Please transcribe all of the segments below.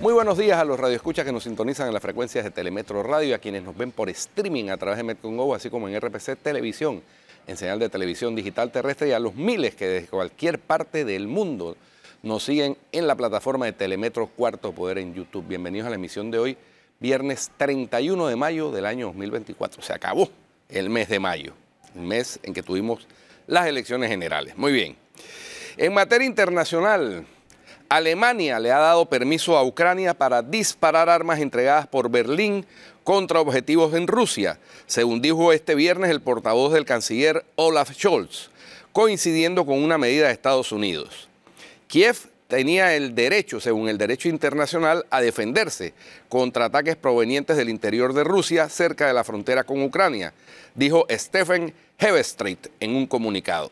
Muy buenos días a los radioescuchas que nos sintonizan en las frecuencias de Telemetro Radio a quienes nos ven por streaming a través de Metcongo, así como en RPC Televisión, en señal de televisión digital terrestre y a los miles que desde cualquier parte del mundo nos siguen en la plataforma de Telemetro Cuarto Poder en YouTube. Bienvenidos a la emisión de hoy, viernes 31 de mayo del año 2024. Se acabó el mes de mayo, el mes en que tuvimos las elecciones generales. Muy bien. En materia internacional, Alemania le ha dado permiso a Ucrania para disparar armas entregadas por Berlín contra objetivos en Rusia, según dijo este viernes el portavoz del canciller Olaf Scholz, coincidiendo con una medida de Estados Unidos. Kiev tenía el derecho, según el derecho internacional, a defenderse contra ataques provenientes del interior de Rusia cerca de la frontera con Ucrania, dijo Stephen Hebestreit en un comunicado.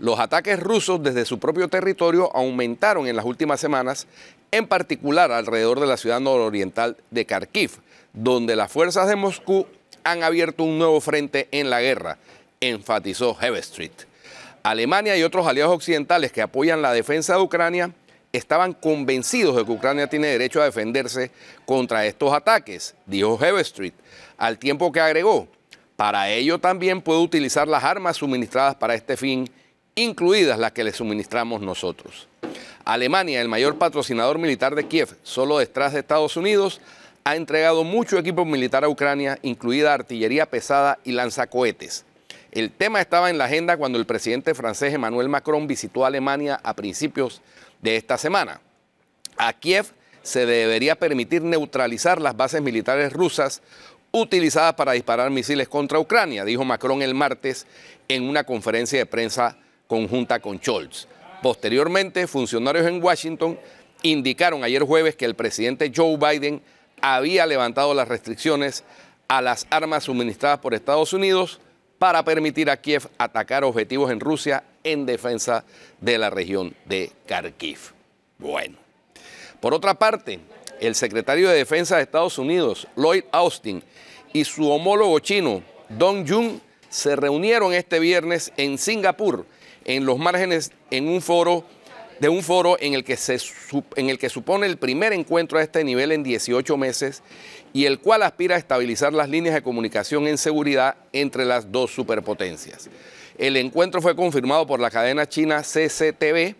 Los ataques rusos desde su propio territorio aumentaron en las últimas semanas, en particular alrededor de la ciudad nororiental de Kharkiv, donde las fuerzas de Moscú han abierto un nuevo frente en la guerra, enfatizó Street. Alemania y otros aliados occidentales que apoyan la defensa de Ucrania estaban convencidos de que Ucrania tiene derecho a defenderse contra estos ataques, dijo Street, al tiempo que agregó, para ello también puede utilizar las armas suministradas para este fin incluidas las que le suministramos nosotros. Alemania, el mayor patrocinador militar de Kiev, solo detrás de Estados Unidos, ha entregado mucho equipo militar a Ucrania, incluida artillería pesada y lanzacohetes. El tema estaba en la agenda cuando el presidente francés Emmanuel Macron visitó Alemania a principios de esta semana. A Kiev se debería permitir neutralizar las bases militares rusas utilizadas para disparar misiles contra Ucrania, dijo Macron el martes en una conferencia de prensa conjunta con Scholz. Posteriormente, funcionarios en Washington indicaron ayer jueves que el presidente Joe Biden había levantado las restricciones a las armas suministradas por Estados Unidos para permitir a Kiev atacar objetivos en Rusia en defensa de la región de Kharkiv. Bueno, por otra parte, el secretario de Defensa de Estados Unidos, Lloyd Austin, y su homólogo chino, Dong Jun, se reunieron este viernes en Singapur en los márgenes en un foro de un foro en el, que se, en el que supone el primer encuentro a este nivel en 18 meses y el cual aspira a estabilizar las líneas de comunicación en seguridad entre las dos superpotencias. El encuentro fue confirmado por la cadena china CCTV,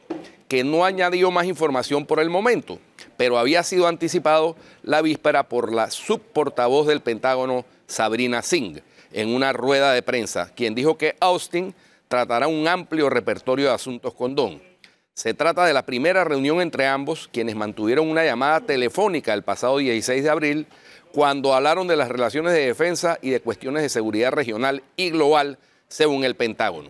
que no añadió más información por el momento, pero había sido anticipado la víspera por la subportavoz del Pentágono, Sabrina Singh, en una rueda de prensa, quien dijo que Austin tratará un amplio repertorio de asuntos con Don. Se trata de la primera reunión entre ambos, quienes mantuvieron una llamada telefónica el pasado 16 de abril, cuando hablaron de las relaciones de defensa y de cuestiones de seguridad regional y global, según el Pentágono.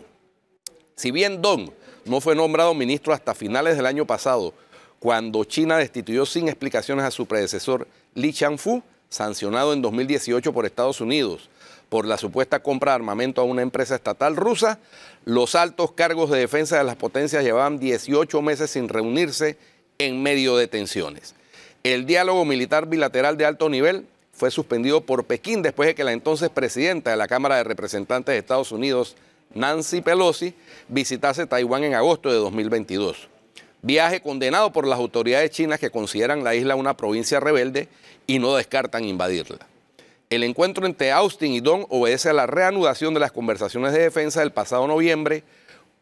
Si bien Don no fue nombrado ministro hasta finales del año pasado, cuando China destituyó sin explicaciones a su predecesor Li Changfu... sancionado en 2018 por Estados Unidos, por la supuesta compra de armamento a una empresa estatal rusa, los altos cargos de defensa de las potencias llevaban 18 meses sin reunirse en medio de tensiones. El diálogo militar bilateral de alto nivel fue suspendido por Pekín después de que la entonces presidenta de la Cámara de Representantes de Estados Unidos, Nancy Pelosi, visitase Taiwán en agosto de 2022. Viaje condenado por las autoridades chinas que consideran la isla una provincia rebelde y no descartan invadirla. El encuentro entre Austin y Don obedece a la reanudación de las conversaciones de defensa del pasado noviembre,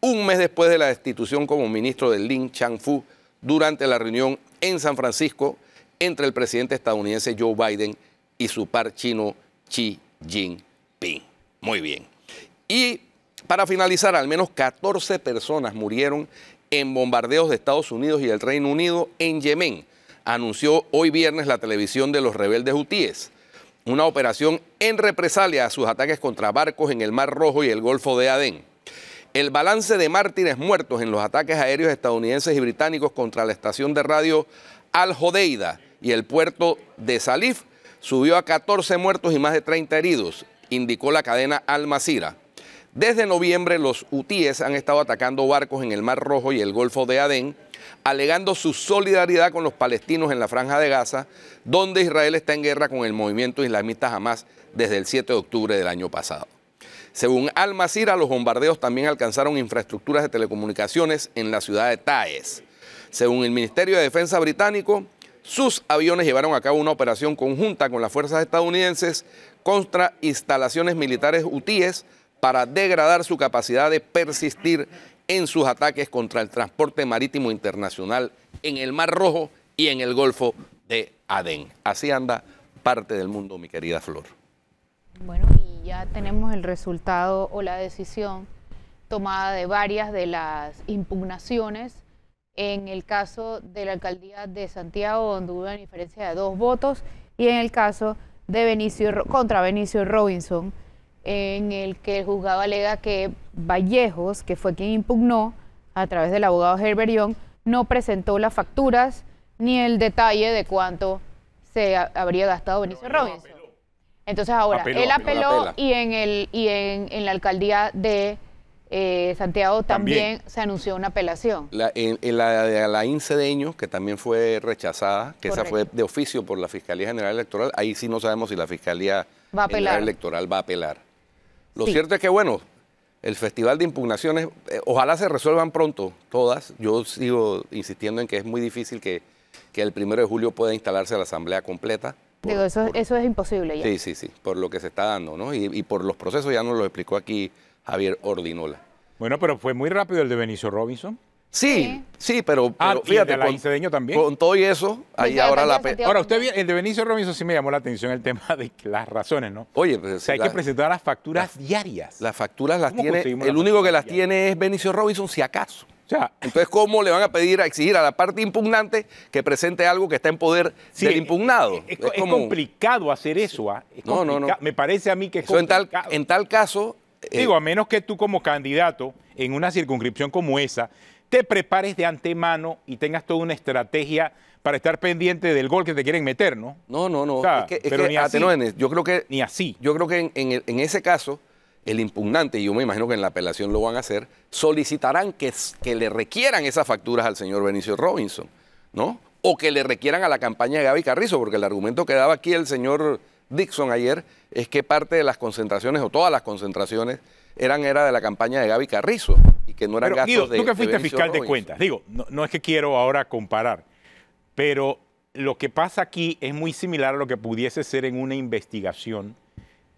un mes después de la destitución como ministro de Lin Chang-fu durante la reunión en San Francisco entre el presidente estadounidense Joe Biden y su par chino Xi Jinping. Muy bien. Y para finalizar, al menos 14 personas murieron en bombardeos de Estados Unidos y el Reino Unido en Yemen, anunció hoy viernes la televisión de los rebeldes hutíes una operación en represalia a sus ataques contra barcos en el Mar Rojo y el Golfo de Adén. El balance de mártires muertos en los ataques aéreos estadounidenses y británicos contra la estación de radio Al Jodeida y el puerto de Salif subió a 14 muertos y más de 30 heridos, indicó la cadena Al Masira. Desde noviembre los UTIES han estado atacando barcos en el Mar Rojo y el Golfo de Adén alegando su solidaridad con los palestinos en la franja de Gaza, donde Israel está en guerra con el movimiento islamista Hamas desde el 7 de octubre del año pasado. Según Al Masira, los bombardeos también alcanzaron infraestructuras de telecomunicaciones en la ciudad de Taez. Según el Ministerio de Defensa británico, sus aviones llevaron a cabo una operación conjunta con las fuerzas estadounidenses contra instalaciones militares hutíes para degradar su capacidad de persistir en sus ataques contra el transporte marítimo internacional en el Mar Rojo y en el Golfo de Adén. Así anda parte del mundo, mi querida Flor. Bueno, y ya tenemos el resultado o la decisión tomada de varias de las impugnaciones. En el caso de la alcaldía de Santiago, donde hubo una diferencia de dos votos, y en el caso de Benicio, contra Benicio Robinson, en el que el juzgado alega que Vallejos, que fue quien impugnó a través del abogado Gerberión, no presentó las facturas ni el detalle de cuánto se habría gastado Benicio Robinson. Entonces ahora, él apeló, y en el y en, la alcaldía de eh, Santiago también, se anunció una apelación. en, la de Alain Cedeño, que también fue rechazada, que esa fue de oficio por la Fiscalía General Electoral, ahí sí no sabemos si la Fiscalía General Electoral va a apelar. Lo cierto es que, bueno, el Festival de Impugnaciones, eh, ojalá se resuelvan pronto todas. Yo sigo insistiendo en que es muy difícil que, que el primero de julio pueda instalarse la asamblea completa. Digo, eso, es imposible ya. Sí, sí, sí, por lo que se está dando, ¿no? Y, y por los procesos ya nos lo explicó aquí Javier Ordinola. Bueno, pero fue muy rápido el de Benicio Robinson. Sí, sí, pero, ah, fíjate. Con todo y eso, pues ahí ahora la. Ahora, usted, el de Benicio Robinson sí me llamó la atención el tema de las razones, ¿no? Oye, pues, o sea, pues, hay que presentar las facturas diarias. Las facturas las tiene. El único que las tiene es Benicio Robinson, si acaso. O sea, Entonces, ¿cómo le van a pedir, a exigir a la parte impugnante que presente algo que está en poder del impugnado? Es, complicado hacer eso. ¿ah? no, no, no. Me parece a mí que es En tal, en tal caso. Eh, Digo, a menos que tú como candidato, en una circunscripción como esa, te prepares de antemano y tengas toda una estrategia para estar pendiente del gol que te quieren meter, ¿no? No, no, no. ni así, yo creo que ni así. Yo creo que en, ese caso el impugnante, y yo me imagino que en la apelación lo van a hacer, solicitarán que, le requieran esas facturas al señor Benicio Robinson, ¿no? O que le requieran a la campaña de Gaby Carrizo, porque el argumento que daba aquí el señor Dixon ayer es que parte de las concentraciones o todas las concentraciones eran era de la campaña de Gaby Carrizo que no tú que fuiste fiscal de cuentas, digo, no, no es que quiero ahora comparar, pero lo que pasa aquí es muy similar a lo que pudiese ser en una investigación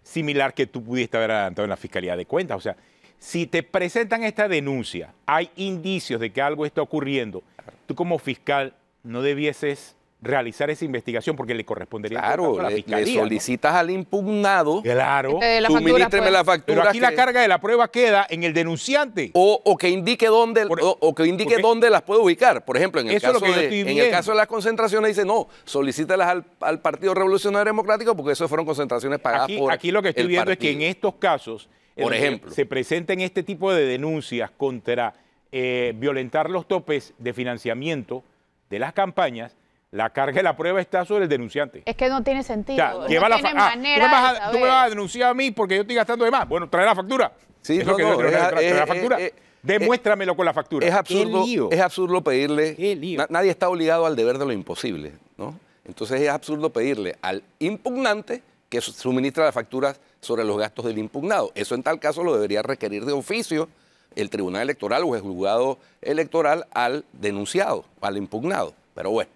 similar que tú pudiste haber adelantado en la Fiscalía de Cuentas. O sea, si te presentan esta denuncia, hay indicios de que algo está ocurriendo, tú como fiscal no debieses realizar esa investigación porque le correspondería claro, la le, fiscalía. Le solicitas al impugnado, claro, eh, la pues. la Pero aquí la carga de la prueba queda en el denunciante. O, que indique dónde, o, que indique dónde las puede ubicar. Por ejemplo, en el, caso, de, en el caso de las concentraciones dice no, solicítalas al, al, Partido Revolucionario Democrático porque esas fueron concentraciones pagadas aquí, por Aquí lo que estoy viendo es que en estos casos, por ejemplo, se presenten este tipo de denuncias contra eh, violentar los topes de financiamiento de las campañas, la carga de la prueba está sobre el denunciante. Es que no tiene sentido. Ah, ¿tú, me vas a, denunciar a mí porque yo estoy gastando de más. Bueno, trae la factura. Sí, trae, la factura. Demuéstramelo con la factura. Es absurdo, es absurdo pedirle. nadie está obligado al deber de lo imposible, ¿no? Entonces es absurdo pedirle al impugnante que suministra las facturas sobre los gastos del impugnado. Eso en tal caso lo debería requerir de oficio el tribunal electoral o el juzgado electoral al denunciado, al impugnado. Pero bueno.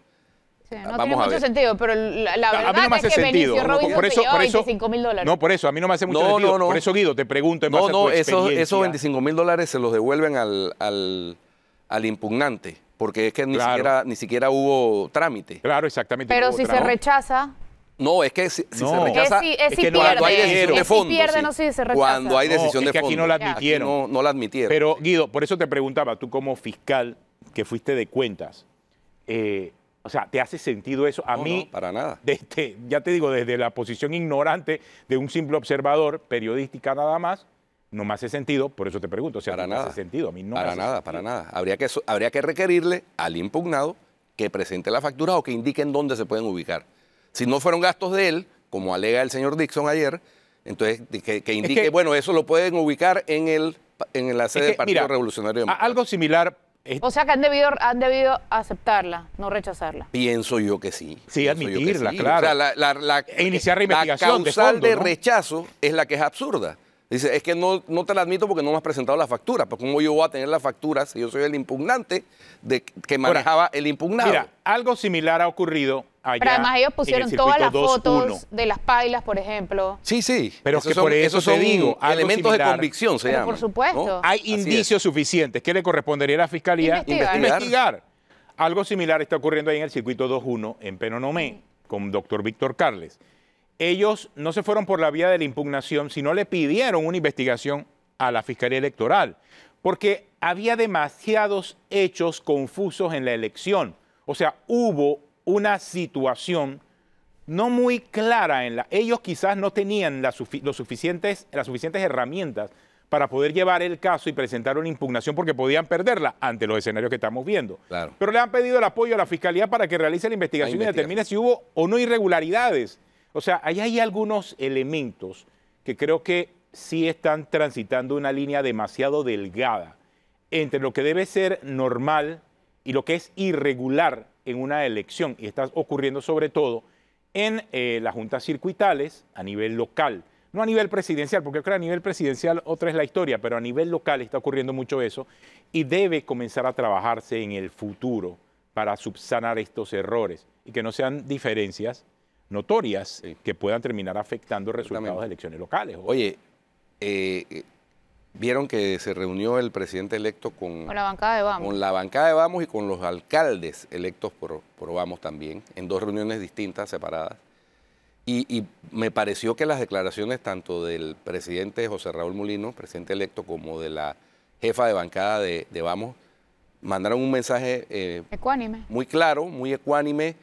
Sí, no ah, tiene mucho sentido, pero la, verdad es que sentido. No, por eso, 25 mil dólares. No, por eso, a mí no me hace mucho no, sentido. No, por eso, Guido, te pregunto en no, base no, a esos, 25 mil dólares se los devuelven al, al, impugnante, porque es que ni, siquiera, ni siquiera hubo trámite. Claro, exactamente. Pero si se rechaza... No, es que si, se rechaza. Es, si, cuando pierde, hay decisión de fondo. se rechaza. Cuando hay decisión es que Aquí no la admitieron. No, no, la admitieron. Pero, Guido, por eso te preguntaba, tú como fiscal que fuiste de cuentas, eh, o sea, ¿te hace sentido eso? A mí, no, para nada. Este, ya te digo, desde la posición ignorante de un simple observador, periodística nada más, no me hace sentido, por eso te pregunto. O sea, para nada. sentido, a mí no Para nada, para nada. Habría que, habría que requerirle al impugnado que presente la factura o que indiquen dónde se pueden ubicar. Si no fueron gastos de él, como alega el señor Dixon ayer, entonces que, indique, bueno, eso lo pueden ubicar en el en la sede del Partido Revolucionario Algo similar o sea que han debido, han debido aceptarla, no rechazarla. Pienso yo que sí. Sí, admitirla, claro. la, la, e iniciar la causal de, rechazo es la que es absurda. Dice, es que no, te la admito porque no me has presentado la factura. Pues cómo yo voy a tener la factura si yo soy el impugnante de, que manejaba el impugnado. Mira, algo similar ha ocurrido pero además ellos pusieron todas las fotos de las pailas, por ejemplo. Sí, sí. Pero que por eso se digo, elementos de convicción se llama. Por supuesto. Hay indicios suficientes. que le correspondería a la fiscalía? Investigar. Algo similar está ocurriendo ahí en el circuito 2-1 en Penonomé con doctor Víctor Carles. Ellos no se fueron por la vía de la impugnación, sino le pidieron una investigación a la Fiscalía Electoral, porque había demasiados hechos confusos en la elección. O sea, hubo una situación no muy clara en la... Ellos quizás no tenían suficientes, las suficientes herramientas para poder llevar el caso y presentar una impugnación porque podían perderla ante los escenarios que estamos viendo. Pero le han pedido el apoyo a la Fiscalía para que realice la investigación, y determine si hubo o no irregularidades. O sea, ahí hay algunos elementos que creo que sí están transitando una línea demasiado delgada entre lo que debe ser normal y lo que es irregular en una elección y está ocurriendo sobre todo en eh, las juntas circuitales a nivel local. No a nivel presidencial, porque creo que a nivel presidencial otra es la historia, pero a nivel local está ocurriendo mucho eso y debe comenzar a trabajarse en el futuro para subsanar estos errores y que no sean diferencias notorias que puedan terminar afectando resultados de elecciones locales. Oye, eh, eh vieron que se reunió el presidente electo con, la bancada de Vamos. Con la bancada de Vamos y con los alcaldes electos por, por Vamos también, en dos reuniones distintas, separadas. Y, me pareció que las declaraciones tanto del presidente José Raúl Molino, presidente electo, como de la jefa de bancada de, de Vamos, mandaron un mensaje eh, ecuánime. muy claro, muy ecuánime,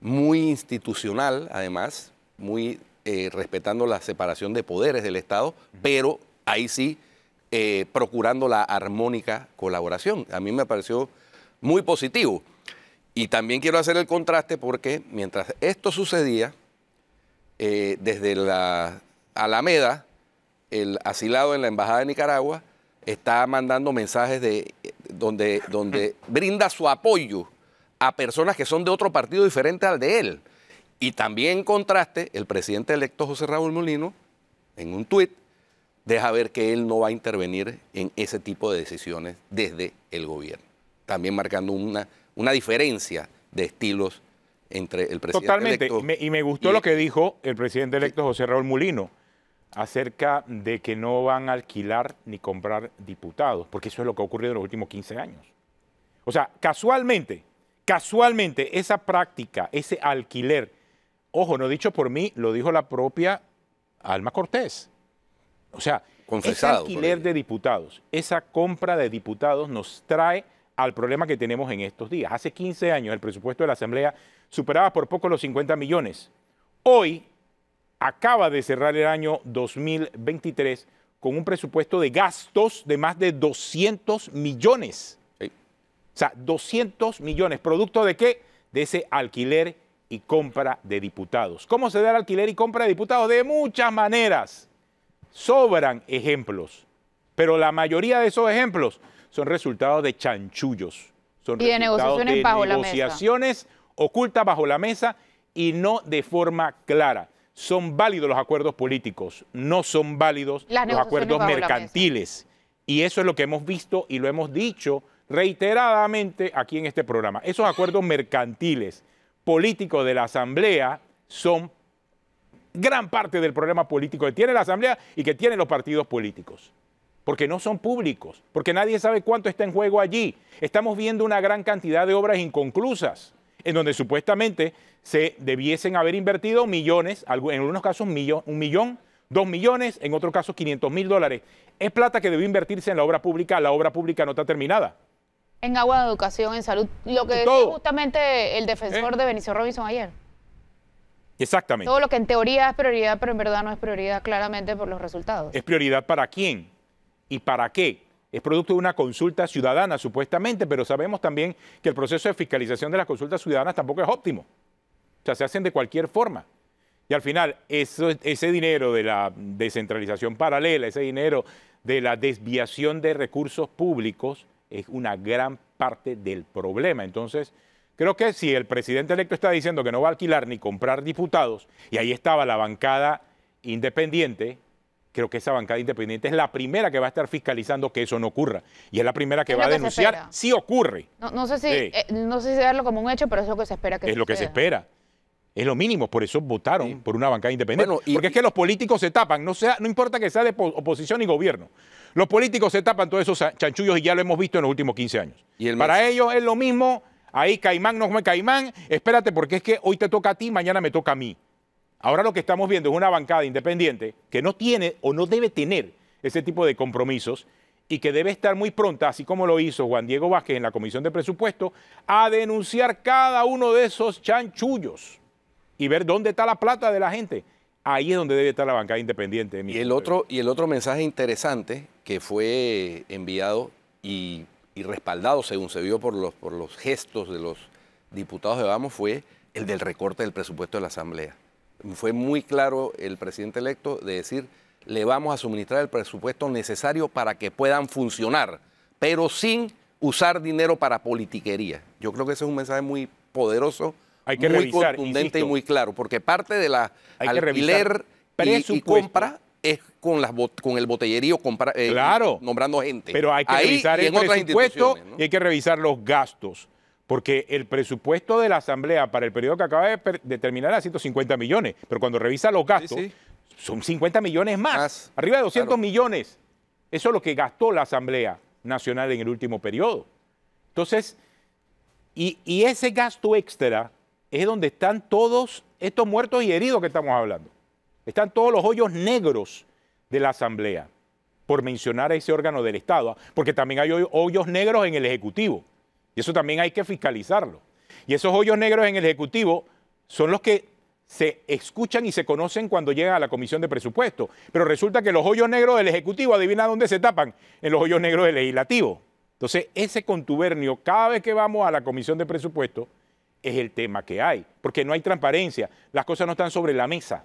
muy institucional, además, muy eh, respetando la separación de poderes del Estado, pero ahí sí eh, procurando la armónica colaboración. A mí me pareció muy positivo. Y también quiero hacer el contraste porque mientras esto sucedía, eh, desde la Alameda, el asilado en la Embajada de Nicaragua está mandando mensajes de, eh, donde, donde brinda su apoyo a personas que son de otro partido diferente al de él. Y también en contraste, el presidente electo José Raúl Molino, en un tuit, deja ver que él no va a intervenir en ese tipo de decisiones desde el gobierno. También marcando una, una diferencia de estilos entre el presidente Totalmente. electo. Totalmente. Y me gustó lo que dijo el presidente electo José Raúl Mulino acerca de que no van a alquilar ni comprar diputados, porque eso es lo que ha ocurrido en los últimos 15 años. O sea, casualmente, casualmente, esa práctica, ese alquiler, ojo, no dicho por mí, lo dijo la propia Alma Cortés. O sea, ese alquiler de diputados, esa compra de diputados nos trae al problema que tenemos en estos días. Hace 15 años el presupuesto de la Asamblea superaba por poco los 50 millones. Hoy acaba de cerrar el año 2023 con un presupuesto de gastos de más de 200 millones. O sea, 200 millones. ¿Producto de qué? De ese alquiler y compra de diputados. ¿Cómo se da el alquiler y compra de diputados? De muchas maneras sobran ejemplos, pero la mayoría de esos ejemplos son resultados de chanchullos, son resultados negociaciones de negociaciones ocultas bajo la mesa y no de forma clara. Son válidos los acuerdos políticos, no son válidos los acuerdos mercantiles. Y eso es lo que hemos visto y lo hemos dicho reiteradamente aquí en este programa. Esos acuerdos mercantiles políticos de la Asamblea son gran parte del problema político que tiene la Asamblea y que tienen los partidos políticos. Porque no son públicos, porque nadie sabe cuánto está en juego allí. Estamos viendo una gran cantidad de obras inconclusas, en donde supuestamente se debiesen haber invertido millones, en algunos casos un millón, dos millones, en otros casos 500 mil dólares. Es plata que debió invertirse en la obra pública, la obra pública no está terminada en agua, de educación, en salud, lo que dijo justamente el defensor ¿Eh? de Benicio Robinson ayer. Exactamente. Todo lo que en teoría es prioridad, pero en verdad no es prioridad claramente por los resultados. ¿Es prioridad para quién? ¿Y para qué? Es producto de una consulta ciudadana, supuestamente, pero sabemos también que el proceso de fiscalización de las consultas ciudadanas tampoco es óptimo. O sea, se hacen de cualquier forma. Y al final, eso, ese dinero de la descentralización paralela, ese dinero de la desviación de recursos públicos, es una gran parte del problema. Entonces, Creo que si el presidente electo está diciendo que no va a alquilar ni comprar diputados, y ahí estaba la bancada independiente, creo que esa bancada independiente es la primera que va a estar fiscalizando que eso no ocurra. Y es la primera que va a denunciar si ocurre. No, sé si, sí. Eh, no sé como un hecho, pero es lo que se espera que Es lo que se espera. Es lo mínimo, por eso votaron por una bancada independiente. Porque es que los políticos se tapan, no, sea, no importa que sea de oposición y gobierno. Los políticos se tapan todos esos chanchullos y ya lo hemos visto en los últimos 15 años. Para ellos es lo mismo Ahí Caimán no come Caimán, espérate porque es que hoy te toca a ti, mañana me toca a mí. Ahora lo que estamos viendo es una bancada independiente que no tiene o no debe tener ese tipo de compromisos y que debe estar muy pronta, así como lo hizo Juan Diego Vázquez en la Comisión de Presupuesto, a denunciar cada uno de esos chanchullos y ver dónde está la plata de la gente. Ahí es donde debe estar la bancada independiente. Y el, otro, y el otro mensaje interesante que fue enviado y y respaldado, según se vio por los, por los gestos de los diputados de Vamos, fue el del recorte del presupuesto de la Asamblea. Fue muy claro el presidente electo de decir, le vamos a suministrar el presupuesto necesario para que puedan funcionar, pero sin usar dinero para politiquería. Yo creo que ese es un mensaje muy poderoso, muy contundente y muy claro, porque parte de la alquiler y, y, compra es con, las con el botellerío eh, nombrando gente. Pero hay que revisar el presupuesto y hay que revisar los gastos. Porque el presupuesto de la Asamblea para el periodo que acaba de, terminar era 150 millones. Pero cuando revisa los gastos, son 50 millones más. arriba de 200 millones. Eso es lo que gastó la Asamblea Nacional en el último periodo. Entonces, y ese gasto extra es donde están todos estos muertos y heridos que estamos hablando. Están todos los hoyos negros de la Asamblea, por mencionar a ese órgano del Estado, porque también hay hoyos negros en el Ejecutivo, y eso también hay que fiscalizarlo. Y esos hoyos negros en el Ejecutivo son los que se escuchan y se conocen cuando llegan a la Comisión de Presupuestos, pero resulta que los hoyos negros del Ejecutivo, adivina dónde se tapan, en los hoyos negros del Legislativo. Entonces, ese contubernio, cada vez que vamos a la Comisión de Presupuestos, es el tema que hay, porque no hay transparencia, las cosas no están sobre la mesa.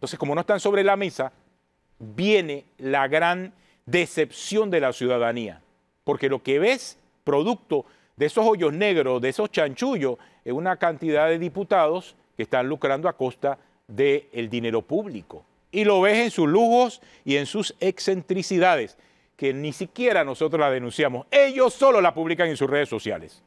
Entonces, como no están sobre la mesa, viene la gran decepción de la ciudadanía, porque lo que ves producto de esos hoyos negros, de esos chanchullos, es una cantidad de diputados que están lucrando a costa del dinero público. Y lo ves en sus lujos y en sus excentricidades, que ni siquiera nosotros la denunciamos. Ellos solo la publican en sus redes sociales.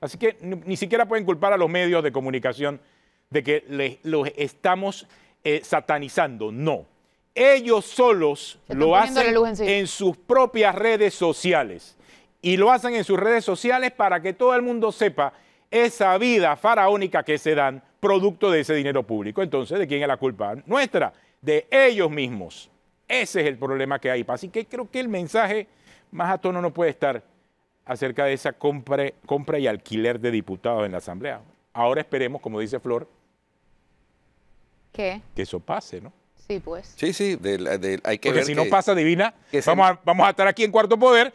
Así que ni, siquiera pueden culpar a los medios de comunicación de que los estamos eh, satanizando, no. Ellos solos lo hacen en, sus propias redes sociales. Y lo hacen en sus redes sociales para que todo el mundo sepa esa vida faraónica que se dan producto de ese dinero público. Entonces, ¿de quién es la culpa? Nuestra, de ellos mismos. Ese es el problema que hay. Así que creo que el mensaje más a no puede estar acerca de esa compra, compra y alquiler de diputados en la Asamblea. Ahora esperemos, como dice Flor, que eso pase, ¿no? Sí, pues. Sí, sí, hay que Porque si no pasa divina, vamos, a, estar aquí en Cuarto Poder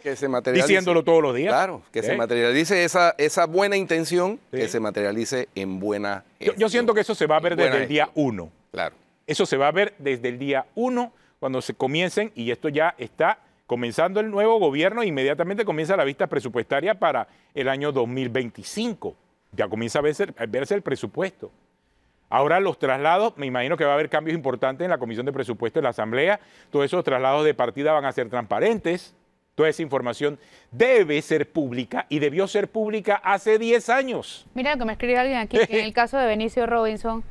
diciéndolo todos los días. Claro, que se ¿Eh? materialice esa, buena intención, que se materialice en buena... Yo, siento que eso se va a ver desde el día uno. Claro. Eso se va a ver desde el día uno, cuando se comiencen, y esto ya está comenzando el nuevo gobierno, e inmediatamente comienza la vista presupuestaria para el año 2025. Ya comienza a verse, a verse el presupuesto. Ahora los traslados, me imagino que va a haber cambios importantes en la Comisión de Presupuesto de la Asamblea. Todos esos traslados de partida van a ser transparentes. Toda esa información debe ser pública y debió ser pública hace 10 años. Mira lo que me escribe alguien aquí, que en el caso de Benicio Robinson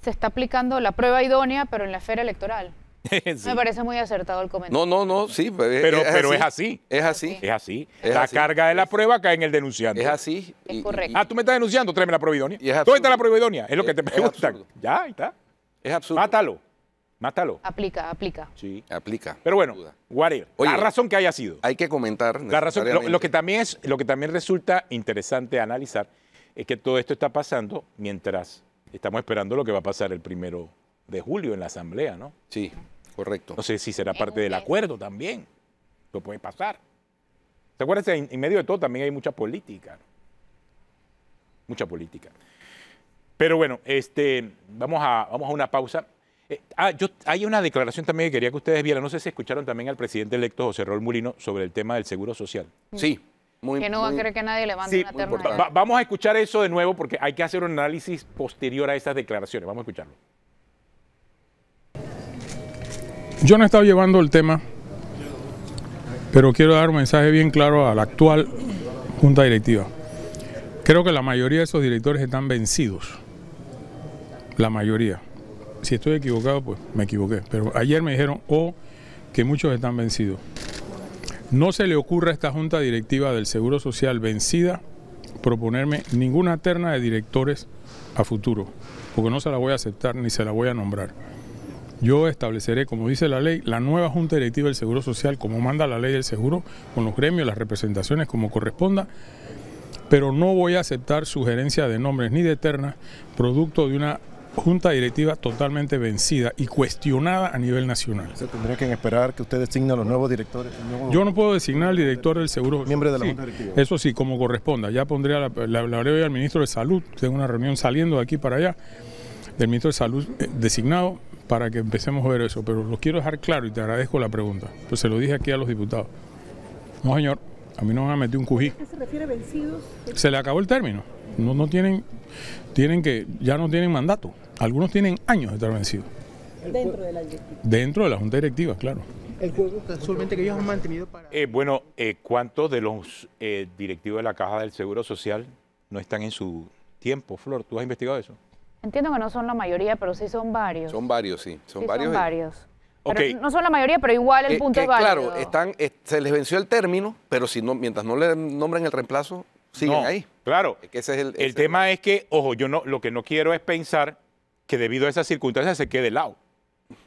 se está aplicando la prueba idónea, pero en la esfera electoral. Me parece muy acertado el comentario. No, no, no, sí. Pero, eh, es, pero así. es así. Es así. Es así. la carga de la prueba cae en el denunciante. Es así. Es correcto. ah, tú me estás denunciando, tráeme la providonia. ¿Dónde está la providonia? Es lo que te preguntan. Ya, ahí está. Es absurdo. Mátalo. Mátalo. Aplica, aplica. Sí. Aplica. Pero bueno, Guarir, la razón que haya sido. Hay que comentar. La que también es, lo que también resulta interesante analizar es que todo esto está pasando mientras estamos esperando lo que va a pasar el primero de julio en la Asamblea, ¿no? Sí. Correcto. No sé si será parte del acuerdo también. Lo puede pasar. ¿Se acuerdan? En, en medio de todo también hay mucha política. Mucha política. Pero bueno, este, vamos, a, vamos a una pausa. Eh, ah, hay una declaración también que quería que ustedes vieran. No sé si escucharon también al presidente electo José Rol Mulino sobre el tema del seguro social. Sí. Muy, que no va a creer que nadie le mande una terna. vamos a escuchar eso de nuevo porque hay que hacer un análisis posterior a esas declaraciones. Vamos a escucharlo. Yo no he estado llevando el tema, pero quiero dar un mensaje bien claro a la actual junta directiva. Creo que la mayoría de esos directores están vencidos. La mayoría. Si estoy equivocado, pues me equivoqué. Pero ayer me dijeron, oh, que muchos están vencidos. No se le ocurra a esta junta directiva del Seguro Social vencida proponerme ninguna terna de directores a futuro, porque no se la voy a aceptar ni se la voy a nombrar yo estableceré, como dice la ley, la nueva Junta Directiva del Seguro Social, como manda la ley del Seguro, con los gremios, las representaciones, como corresponda, pero no voy a aceptar sugerencias de nombres ni de ternas, producto de una junta directiva totalmente vencida y cuestionada a nivel nacional. Se tendría que esperar que usted designe a los nuevos directores. Yo no puedo designar al director del Seguro. Miembro de la junta directiva. Eso sí, como corresponda. Ya pondría la, al ministro de Salud. Tengo una reunión saliendo de aquí para allá del ministro de Salud eh, designado para que empecemos a ver eso, pero lo quiero dejar claro y te agradezco la pregunta, pues se lo dije aquí a los diputados. No, señor, a mí no me a meter un cují. qué se refiere vencidos? Se le acabó el término. No, no tienen, tienen que, ya no tienen mandato. Algunos tienen años de estar vencidos. Dentro de la Junta Directiva, claro. El juego solamente que ellos han mantenido para... Eh, bueno, eh, ¿cuántos de los directivos de la Caja del Seguro Social no están en su tiempo, Flor? ¿Tú has investigado eso? Entiendo que no son la mayoría, pero sí son varios. Son varios, sí. Son varios. Eh. varios. no son la mayoría, pero igual el eh, punto es válido. Claro, están, eh, se les venció el término, pero si no, mientras no le nombren el reemplazo, siguen ahí. Claro. el, tema es que, ojo, yo no, lo que no quiero es pensar que debido a esas circunstancias se quede lado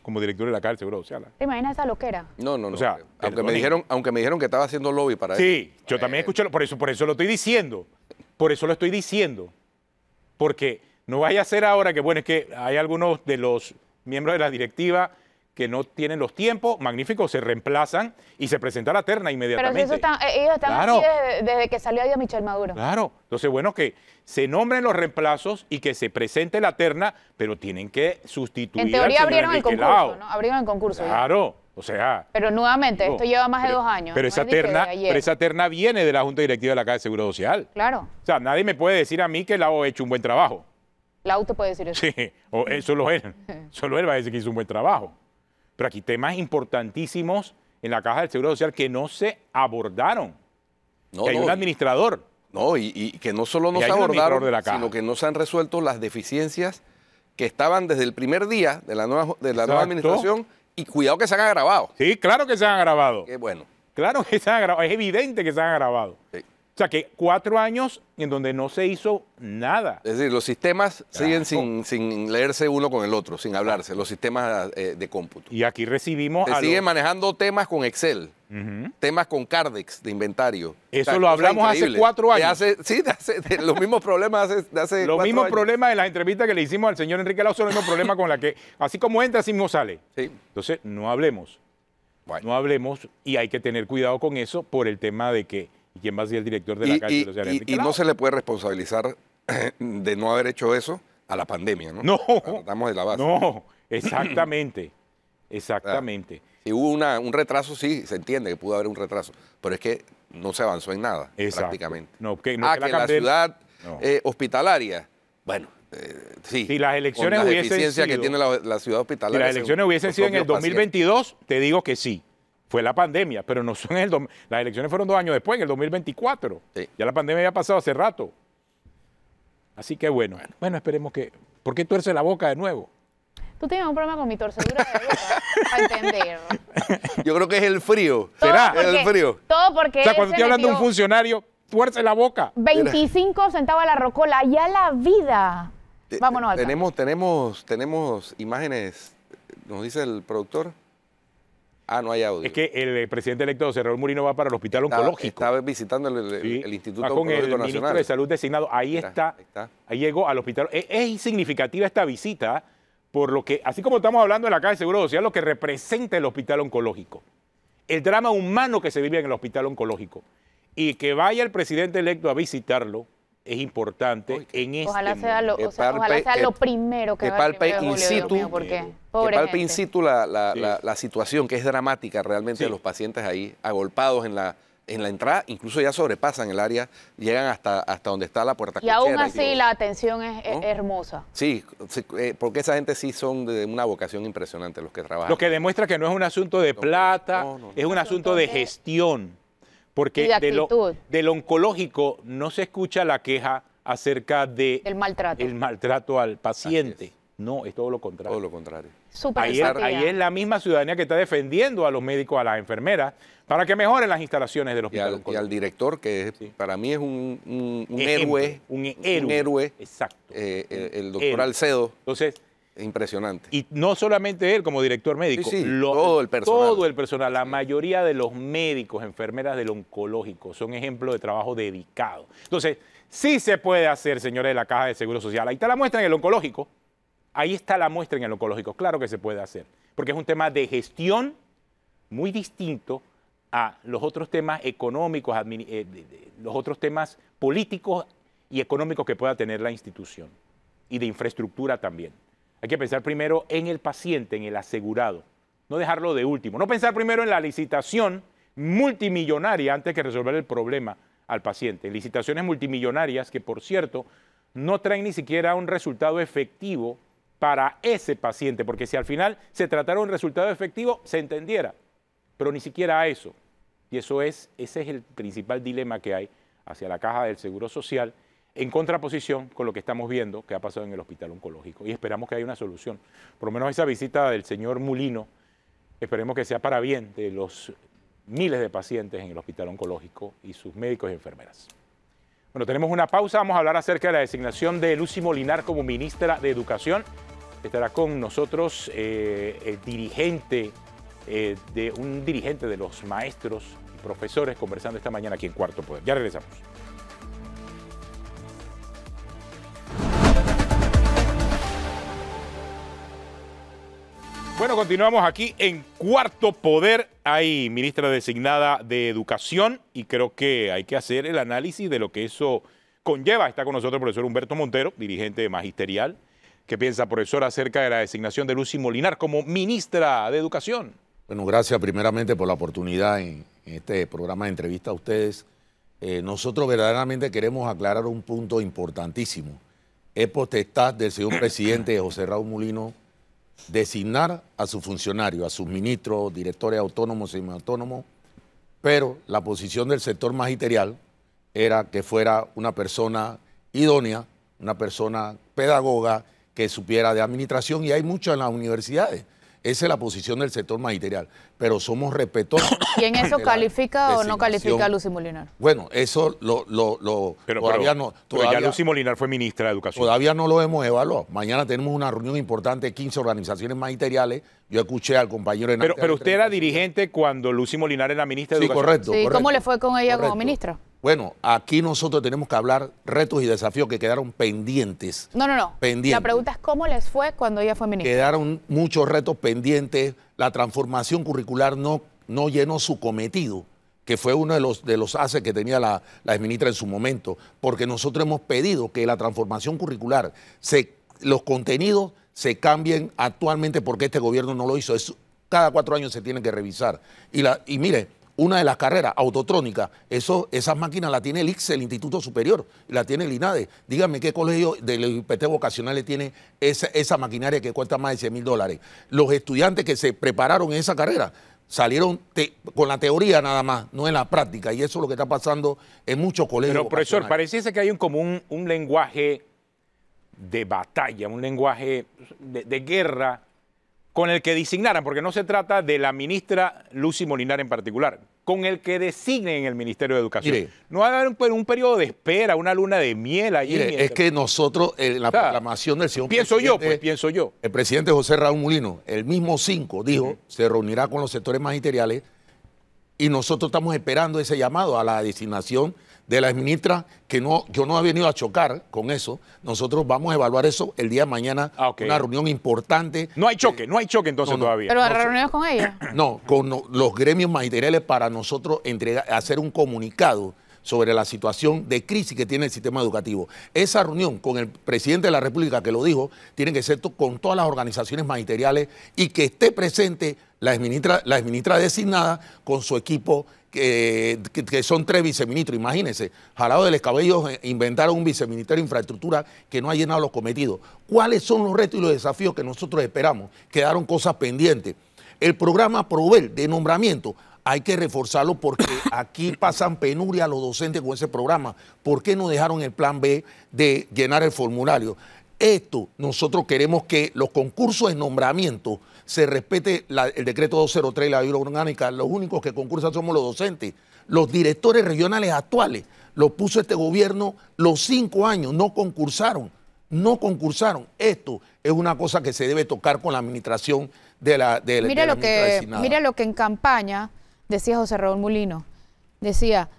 como director de la cárcel, seguro O sea, ¿Te imaginas esa loquera? No, no, no. O sea, aunque me, dijeron, aunque me dijeron que estaba haciendo lobby para sí, eso. Sí, yo también escuché, por eso, por eso lo estoy diciendo. Por eso lo estoy diciendo. Porque no vaya a ser ahora que, bueno, es que hay algunos de los miembros de la directiva que no tienen los tiempos, magnífico, se reemplazan y se presenta la terna inmediatamente. Pero eso están, eh, ellos están así desde, que salió a Michel Maduro. Claro, entonces bueno que se nombren los reemplazos y que se presente la terna, pero tienen que sustituir. En teoría abrieron el concurso, ¿no? Abrieron el concurso. Claro. O sea. Pero nuevamente, esto lleva más de dos años. Pero, esa terna, viene de la Junta Directiva de la Caja de Seguro Social. Claro. O sea, nadie me puede decir a mí que la ha hecho un buen trabajo. La auto puede decir eso. Sí, o, eh, solo él. Solo él va a decir que hizo un buen trabajo. Pero aquí temas importantísimos en la caja del Seguro Social que no se abordaron. No, que hay un administrador. No, y, que no solo no se abordaron, sino que no se han resuelto las deficiencias que estaban desde el primer día de la nueva, nueva administración y cuidado que se han agravado. Sí, claro que se han agravado. Qué bueno. Claro que se han agravado, es evidente que se han agravado. Sí. O sea que cuatro años en donde no se hizo nada. Es decir, los sistemas siguen sin, leerse uno con el otro, sin hablarse, los sistemas eh, de cómputo. Y aquí recibimos... Se siguen manejando temas con Excel, temas con Cardex de inventario. Eso lo hablamos hace cuatro años. sí, los mismos problemas hace, de hace Los mismos problemas de las entrevistas que le hicimos al señor Enrique Lazo, los mismos problemas con la que, así como entra, así mismo sale. Entonces, no hablemos. No hablemos y hay que tener cuidado con eso por el tema de que ¿Y quién va a el director de la y, cárcel? y, no se le puede responsabilizar de no haber hecho eso a la pandemia, ¿no? No. Estamos de la base. No, exactamente. Exactamente. Si hubo un retraso, sí, se entiende que pudo haber un retraso, pero es que no se avanzó en nada, prácticamente. No, ah, que, la, ciudad eh, hospitalaria, bueno, eh, sí. Si las elecciones la hubiesen sido, que tiene la, ciudad hospitalaria. Si las elecciones hubiesen sido en el 2022, te digo que sí fue la pandemia, pero no son el las elecciones fueron dos años después, en el 2024. Ya la pandemia había pasado hace rato. Así que bueno, bueno, esperemos que. ¿Por qué tuerce la boca de nuevo? Tú tienes un problema con mi torcedura de boca, para entender. Yo creo que es el frío. ¿Será? el frío. Todo porque. O sea, cuando estoy hablando de un funcionario, tuerce la boca. 25 centavos a la rocola, ya la vida. Eh, Vámonos al tenemos, tenemos, tenemos imágenes, nos dice el productor. Ah, no hay audio. Es que el eh, presidente electo de Raúl Murino va para el hospital oncológico. Estaba visitando el, Instituto con el Nacional. de Salud designado. Ahí está, Ahí llegó al hospital. Es, es, significativa esta visita por lo que, así como estamos hablando en la calle de Seguro Social, lo que representa el hospital oncológico. El drama humano que se vive en el hospital oncológico. Y que vaya el presidente electo a visitarlo, es importante en este ojalá sea lo, ojalá sea lo primero que, que palpe va in que palpe in situ la, situación que es dramática realmente de los pacientes ahí agolpados en la en la entrada, incluso ya sobrepasan el área, llegan hasta, hasta donde está la puerta. Y aún así la atención es hermosa. Sí, eh, porque esa gente sí son de una vocación impresionante los que trabajan. Lo que demuestra que no es un asunto de pues, plata, es un asunto de gestión porque del oncológico no se escucha la queja acerca del maltrato. al paciente. No, es todo lo contrario. Todo lo contrario. Ahí es, ahí es, la misma ciudadanía que está defendiendo a los médicos, a las enfermeras, para que mejoren las instalaciones del hospital. Y al, director, que para mí es un, héroe. Un héroe. Exacto. Eh, el, doctor Alcedo. Entonces, Impresionante. Y no solamente él como director médico, todo el personal. Todo el personal, la mayoría de los médicos, enfermeras del oncológico, son ejemplos de trabajo dedicado. Entonces, sí se puede hacer, señores de la Caja de Seguro Social. Ahí está la muestra en el oncológico. Ahí está la muestra en el oncológico. Claro que se puede hacer, porque es un tema de gestión muy distinto a los otros temas económicos, eh, los otros temas políticos y económicos que pueda tener la institución y de infraestructura también. Hay que pensar primero en el paciente, en el asegurado. No dejarlo de último. No pensar primero en la licitación multimillonaria antes que resolver el problema al paciente. Licitaciones multimillonarias que, por cierto, no traen ni siquiera un resultado efectivo para ese paciente, porque si al final se tratara un resultado efectivo, se entendiera, pero ni siquiera a eso. Y eso es, ese es el principal dilema que hay hacia la caja del Seguro Social en contraposición con lo que estamos viendo que ha pasado en el hospital oncológico. Y esperamos que haya una solución. Por lo menos esa visita del señor Mulino, esperemos que sea para bien de los miles de pacientes en el hospital oncológico y sus médicos y enfermeras. Bueno, tenemos una pausa, vamos a hablar acerca de la designación de Lucy Molinar como ministra de Educación. Estará con nosotros eh, dirigente, eh, de un dirigente de los maestros y profesores conversando esta mañana aquí en Cuarto Poder. Ya regresamos. Bueno, continuamos aquí en Cuarto Poder. Hay ministra designada de Educación y creo que hay que hacer el análisis de lo que eso conlleva. Está con nosotros el profesor Humberto Montero, dirigente magisterial. ¿Qué piensa, profesor, acerca de la designación de Lucy Molinar como ministra de Educación? Bueno, gracias primeramente por la oportunidad en, este programa de entrevista a ustedes. Eh, nosotros verdaderamente queremos aclarar un punto importantísimo. Es potestad del señor presidente José Raúl Mulino designar a sus funcionarios, a sus ministros, directores autónomos, semiautónomos, pero la posición del sector magisterial era que fuera una persona idónea, una persona pedagoga que supiera de administración y hay mucho en las universidades. Esa es la posición del sector magisterial, pero somos respetuosos. ¿Quién eso califica o no califica a Lucy Molinar? Bueno, eso lo, todavía no. Todavía, pero ya Lucy Molinar fue ministra de Educación. Todavía no lo hemos evaluado. Mañana tenemos una reunión importante de 15 organizaciones magisteriales. Yo escuché al compañero Pero, pero usted era dirigente cuando Lucy Molinar era ministra de Educación. sí, correcto. ¿Cómo le fue con ella como ministra? Bueno, aquí nosotros tenemos que hablar retos y desafíos que quedaron pendientes. No, no, no. Pendientes. La pregunta es cómo les fue cuando ella fue ministra. Quedaron muchos retos pendientes. La transformación curricular no, no llenó su cometido, que fue uno de los, de los haces que tenía la, la ministra en su momento, porque nosotros hemos pedido que la transformación curricular, se, los contenidos se cambien actualmente porque este gobierno no lo hizo. cada cuatro años se tiene que revisar. Y, la, y mire, una de las carreras, autotrónica, eso, esas máquinas las tiene el ICSE, el Instituto Superior, la tiene el INADE. Díganme qué colegio de los IPT vocacional tiene esa, maquinaria que cuesta más de 100 mil dólares. Los estudiantes que se prepararon en esa carrera salieron con la teoría nada más, no en la práctica, y eso es lo que está pasando en muchos colegios. Pero profesor, pareciese que hay un, lenguaje de batalla, un lenguaje de guerra con el que designaran, porque no se trata de la ministra Lucy Molinar en particular, con el que designen en el Ministerio de Educación. no va a haber un, periodo de espera, una luna de miel ahí. es que nosotros, eh, en la proclamación del señor Pienso yo, pues pienso yo. El presidente José Raúl Mulino, el mismo 5, dijo, se reunirá con los sectores magisteriales y nosotros estamos esperando ese llamado a la designación de la ministra, que no, yo no he venido a chocar con eso. Nosotros vamos a evaluar eso el día de mañana, en ah, una reunión importante. No hay choque, no hay choque entonces todavía. ¿Pero reunión reuniones con ella? No, con los gremios magisteriales para nosotros hacer un comunicado sobre la situación de crisis que tiene el sistema educativo. Esa reunión con el presidente de la República, que lo dijo, tiene que ser con todas las organizaciones magisteriales y que esté presente la ministra la exministra designada con su equipo que, son tres viceministros, imagínense, jalado de los cabellos eh, inventaron un viceministro de infraestructura que no ha llenado los cometidos. ¿Cuáles son los retos y los desafíos que nosotros esperamos? Quedaron cosas pendientes. El programa Provel de nombramiento hay que reforzarlo porque aquí pasan penuria los docentes con ese programa. ¿Por qué no dejaron el plan B de llenar el formulario? Esto, nosotros queremos que los concursos de nombramiento se respete el decreto 203 y la Biblia orgánica. Los únicos que concursan somos los docentes. Los directores regionales actuales los puso este gobierno los cinco años, no concursaron, no concursaron. Esto es una cosa que se debe tocar con la administración de la, de, mira lo que, Mira lo que en campaña decía José Raúl Mulino, decía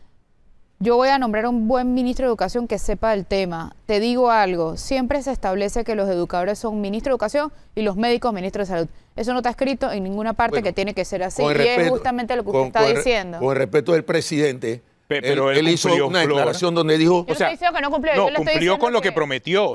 yo voy a nombrar a un buen ministro de Educación que sepa del tema. Te digo algo, siempre se establece que los educadores son ministros de Educación y los médicos ministros de Salud. Eso no está escrito en ninguna parte que tiene que ser así. Y es justamente lo que usted está diciendo. Con respeto del presidente, pero él, hizo una declaración donde dijo... o sea, no cumplió. con lo que, prometió.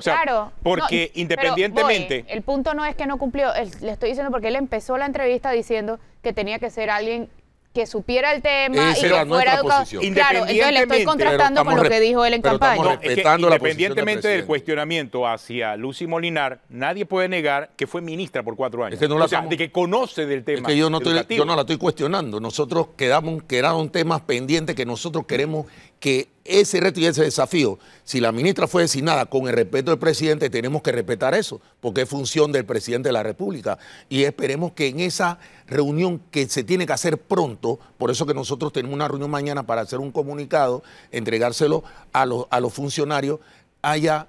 Porque independientemente... el punto no es que no cumplió. le estoy diciendo porque él empezó la entrevista diciendo que tenía que ser alguien que supiera el tema y que fuera educado. Claro, entonces le estoy contrastando con lo que dijo él en campaña. independientemente del cuestionamiento hacia Lucy Molinar, nadie puede negar que fue ministra por cuatro años. que o sea, de que conoce del tema. yo no, yo no la estoy cuestionando. Nosotros quedamos, quedaron temas pendientes que nosotros queremos que ese reto y ese desafío. Si la ministra fue designada con el respeto del presidente, tenemos que respetar eso, porque es función del presidente de la República. Y esperemos que en esa reunión que se tiene que hacer pronto, por eso que nosotros tenemos una reunión mañana para hacer un comunicado, entregárselo a los, a los funcionarios, haya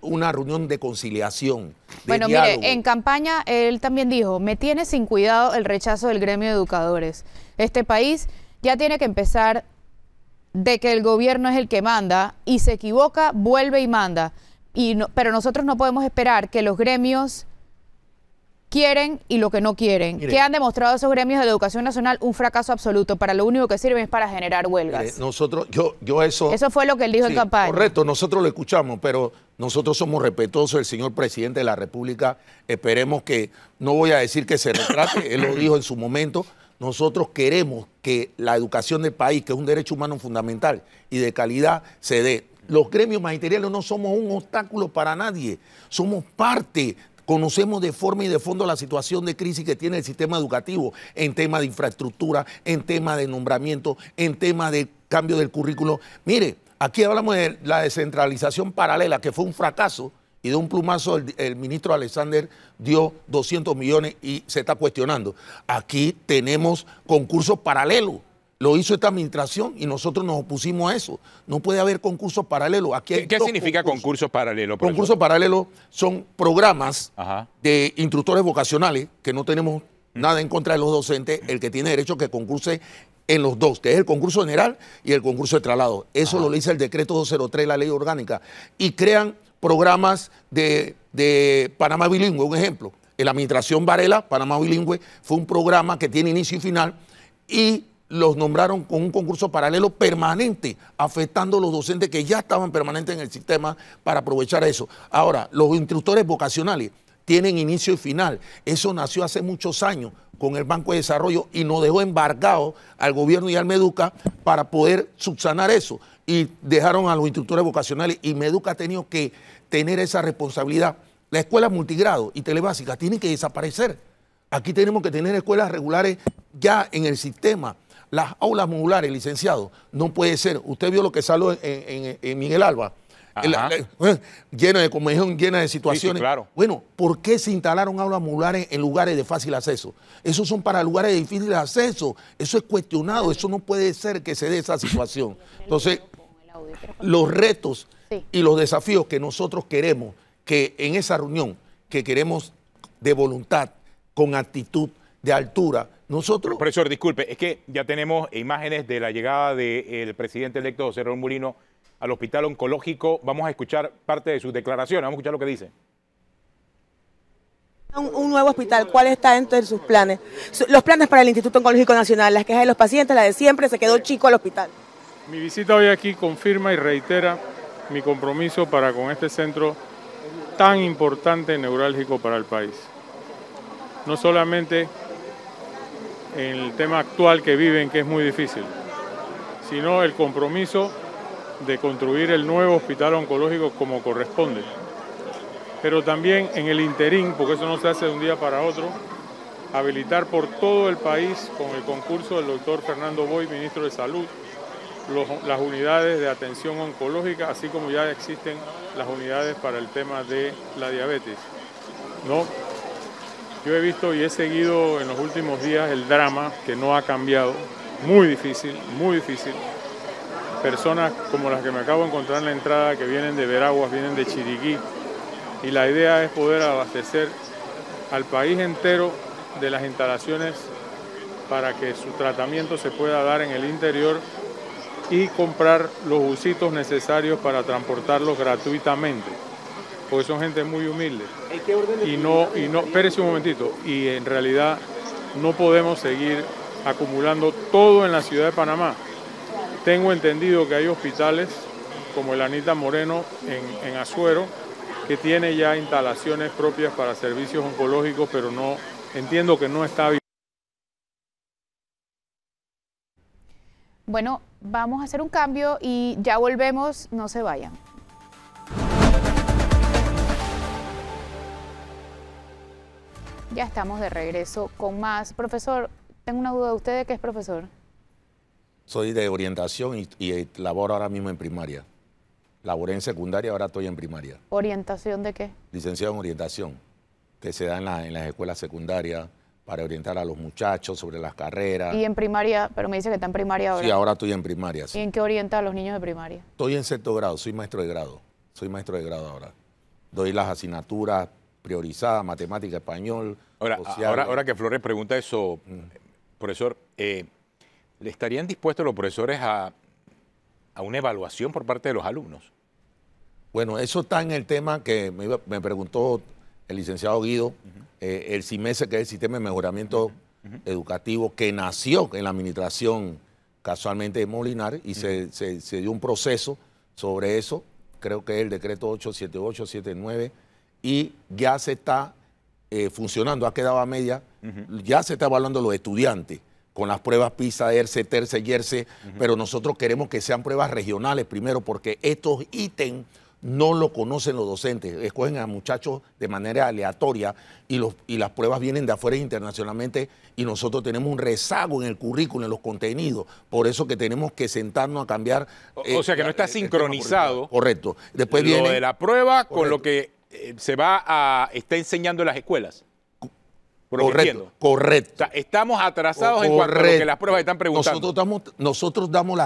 una reunión de conciliación. bueno, mire, en campaña él también dijo, me tiene sin cuidado el rechazo del gremio de educadores. Este país ya tiene que empezar de que el gobierno es el que manda y se equivoca, vuelve y manda. Y pero nosotros no podemos esperar que los gremios quieren y lo que no quieren. que han demostrado esos gremios de educación nacional un fracaso absoluto. Para lo único que sirven es para generar huelgas. nosotros, yo, yo eso. Eso fue lo que él dijo en campaña. Correcto, nosotros lo escuchamos, pero nosotros somos respetuosos del señor presidente de la República. Esperemos que, no voy a decir que se retrate, él lo dijo en su momento, nosotros queremos que la educación del país, que es un derecho humano fundamental y de calidad, se dé. Los gremios magisteriales no somos un obstáculo para nadie, somos parte conocemos de forma y de fondo la situación de crisis que tiene el sistema educativo en tema de infraestructura, en tema de nombramiento, en tema de cambio del currículo. Mire, aquí hablamos de la descentralización paralela, que fue un fracaso, y de un plumazo el, ministro Alexander dio 200 millones y se está cuestionando. Aquí tenemos concursos paralelos. Lo hizo esta administración y nosotros nos opusimos a eso. No puede haber concursos paralelos. Aquí ¿Qué, significa concursos paralelos? Concursos paralelos son programas de instructores vocacionales que no tenemos nada en contra de los docentes. El que tiene derecho que concurse en los dos, que es el concurso general y el concurso de traslado. Eso lo dice el decreto 203 de la ley orgánica. Y crean programas de, Panamá Bilingüe, un ejemplo. En la administración Varela, Panamá Bilingüe, fue un programa que tiene inicio y final y los nombraron con un concurso paralelo permanente, afectando a los docentes que ya estaban permanentes en el sistema para aprovechar eso. Ahora, los instructores vocacionales tienen inicio y final. Eso nació hace muchos años con el Banco de Desarrollo y nos dejó embargado al gobierno y al Meduca para poder subsanar eso. Y dejaron a los instructores vocacionales y Meduca ha tenido que tener esa responsabilidad. La escuela multigrado y telebásica tienen que desaparecer. Aquí tenemos que tener escuelas regulares ya en el sistema. Las aulas modulares, licenciado, no puede ser. Usted vio lo que salió en, en Miguel Alba. Pues, llena de llena de situaciones. Bueno, ¿por qué se instalaron aulas modulares en lugares de fácil acceso? Esos son para lugares de difícil acceso. Eso es cuestionado, eso no puede ser que se dé esa situación. Entonces, los retos y los desafíos que nosotros queremos, que en esa reunión, que queremos de voluntad, con actitud, de altura, nosotros... Profesor, disculpe, es que ya tenemos imágenes de la llegada del presidente electo José Raúl Mulino al hospital oncológico. Vamos a escuchar parte de sus declaraciones, vamos a escuchar lo que dice. Un, nuevo hospital, ¿cuál está dentro de sus planes? Los planes para el Instituto Oncológico Nacional, las quejas de los pacientes, la de siempre, se quedó chico al hospital. Mi visita hoy aquí confirma y reitera mi compromiso para con este centro tan importante neurálgico para el país. No solamente en el tema actual que viven, que es muy difícil, sino el compromiso de construir el nuevo hospital oncológico como corresponde. Pero también en el interín, porque eso no se hace de un día para otro, habilitar por todo el país, con el concurso del doctor Fernando Boy, ministro de Salud, las unidades de atención oncológica, así como ya existen las unidades para el tema de la diabetes. ¿No? Yo he visto y he seguido en los últimos días el drama que no ha cambiado, muy difícil, muy difícil personas como las que me acabo de encontrar en la entrada, que vienen de Veraguas, vienen de Chiriquí, y la idea es poder abastecer al país entero de las instalaciones para que su tratamiento se pueda dar en el interior y comprar los usitos necesarios para transportarlos gratuitamente, porque son gente muy humilde. y no, y no, espérese un momentito, y en realidad no podemos seguir acumulando todo en la ciudad de Panamá. Tengo entendido que hay hospitales como el Anita Moreno en, Azuero, que tiene ya instalaciones propias para servicios oncológicos, pero no entiendo que no está Bueno, vamos a hacer un cambio y ya volvemos, no se vayan. Ya estamos de regreso con más. Profesor, tengo una duda, ¿usted ustedes. qué es profesor? Soy de orientación y, eh, laboro ahora mismo en primaria. Laboré en secundaria, ahora estoy en primaria. ¿Orientación de qué? Licenciado en orientación, que se da en, las escuelas secundarias para orientar a los muchachos sobre las carreras. Y en primaria, pero me dice que está en primaria ahora. Sí, ahora estoy en primaria. Sí. ¿Y en qué orienta a los niños de primaria? Estoy en sexto grado, soy maestro de grado. Soy maestro de grado ahora. Doy las asignaturas priorizadas, matemática, español. Ahora, ahora, que Flores pregunta eso, mm. profesor, eh, ¿le estarían dispuestos los profesores a, una evaluación por parte de los alumnos? Bueno, eso está en el tema que me, preguntó el licenciado Guido, eh, el CIMESE, que es el Sistema de Mejoramiento Educativo, que nació en la administración casualmente de Molinar y se, dio un proceso sobre eso, creo que es el decreto 878, 79, y ya se está eh, funcionando, ha quedado a media, ya se está evaluando los estudiantes con las pruebas PISA, ERCE, TERCE, YERCE, pero nosotros queremos que sean pruebas regionales primero, porque estos ítems no lo conocen los docentes, escogen a muchachos de manera aleatoria y, los, y las pruebas vienen de afuera internacionalmente y nosotros tenemos un rezago en el currículum, en los contenidos, por eso que tenemos que sentarnos a cambiar. O, eh, sea que no está sincronizado. correcto. Después lo de la prueba con lo que eh, se va a, está enseñando en las escuelas correcto, correcto. estamos atrasados en cuanto a que las pruebas están preguntando. Nosotros damos, nosotros damos